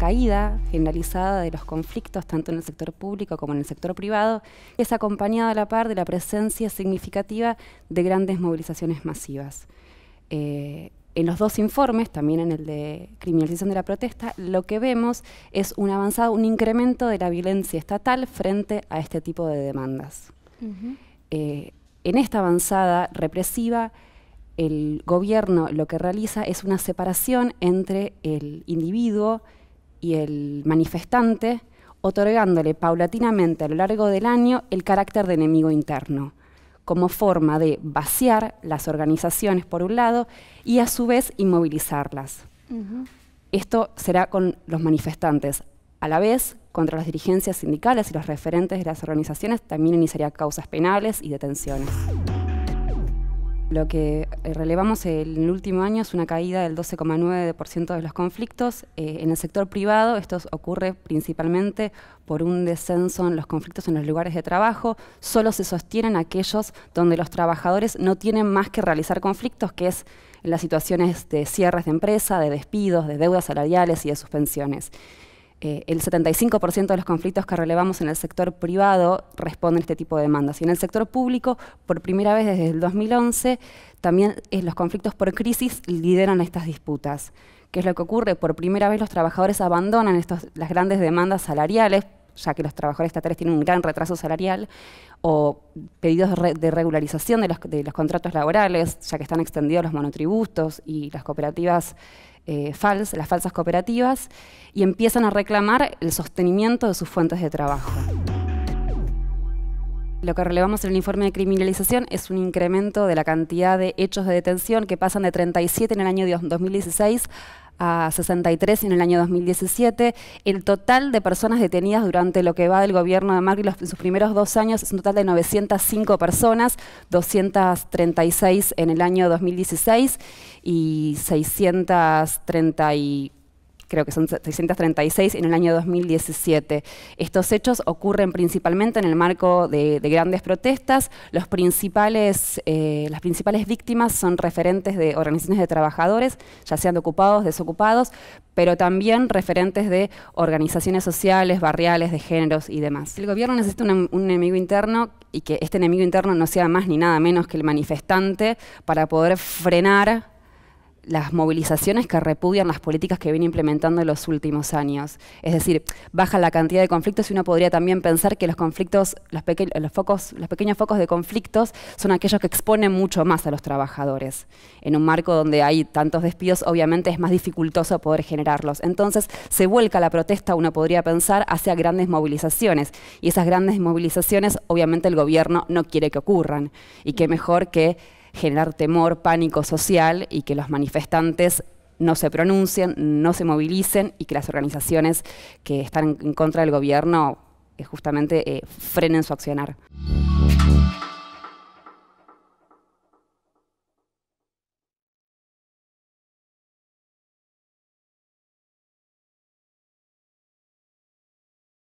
caída generalizada de los conflictos tanto en el sector público como en el sector privado es acompañada a la par de la presencia significativa de grandes movilizaciones masivas. Eh, en los dos informes, también en el de criminalización de la protesta, lo que vemos es un avanzado, un incremento de la violencia estatal frente a este tipo de demandas. Eh, en esta avanzada represiva, el gobierno lo que realiza es una separación entre el individuo y el manifestante, otorgándole paulatinamente a lo largo del año el carácter de enemigo interno, como forma de vaciar las organizaciones por un lado y a su vez inmovilizarlas. Esto será con los manifestantes. A la vez, contra las dirigencias sindicales y los referentes de las organizaciones también iniciaría causas penales y detenciones. Lo que eh, relevamos en el último año es una caída del 12,9% de los conflictos. Eh, en el sector privado esto ocurre principalmente por un descenso en los conflictos en los lugares de trabajo. Solo se sostienen aquellos donde los trabajadores no tienen más que realizar conflictos, que es en las situaciones de cierres de empresa, de despidos, de deudas salariales y de suspensiones. Eh, el 75% de los conflictos que relevamos en el sector privado responden a este tipo de demandas. Y en el sector público, por primera vez desde el 2011, también eh, los conflictos por crisis lideran estas disputas. ¿Qué es lo que ocurre? Por primera vez los trabajadores abandonan estas las grandes demandas salariales, ya que los trabajadores estatales tienen un gran retraso salarial, o pedidos de regularización de los, de los contratos laborales, ya que están extendidos los monotributos y las cooperativas eh, las falsas cooperativas, y empiezan a reclamar el sostenimiento de sus fuentes de trabajo. Lo que relevamos en el informe de criminalización es un incremento de la cantidad de hechos de detención que pasan de 37 en el año 2016 a 63 en el año 2017. El total de personas detenidas durante lo que va del gobierno de Macri en sus primeros dos años es un total de 905 personas, 236 en el año 2016 y 630 creo que son 636, en el año 2017. Estos hechos ocurren principalmente en el marco de, grandes protestas. Los principales, eh, las principales víctimas son referentes de organizaciones de trabajadores, ya sean ocupados, desocupados, pero también referentes de organizaciones sociales, barriales, de géneros y demás. El gobierno necesita un enemigo interno y que este enemigo interno no sea más ni nada menos que el manifestante para poder frenar las movilizaciones que repudian las políticas que viene implementando en los últimos años. Es decir, baja la cantidad de conflictos y uno podría también pensar que los conflictos, los, focos, los pequeños focos de conflictos son aquellos que exponen mucho más a los trabajadores. En un marco donde hay tantos despidos, obviamente es más dificultoso poder generarlos. Entonces, se vuelca la protesta, uno podría pensar, hacia grandes movilizaciones. Y esas grandes movilizaciones, obviamente el gobierno no quiere que ocurran. Y qué mejor que generar temor, pánico social y que los manifestantes no se pronuncien, no se movilicen y que las organizaciones que están en contra del gobierno eh, justamente eh, frenen su accionar.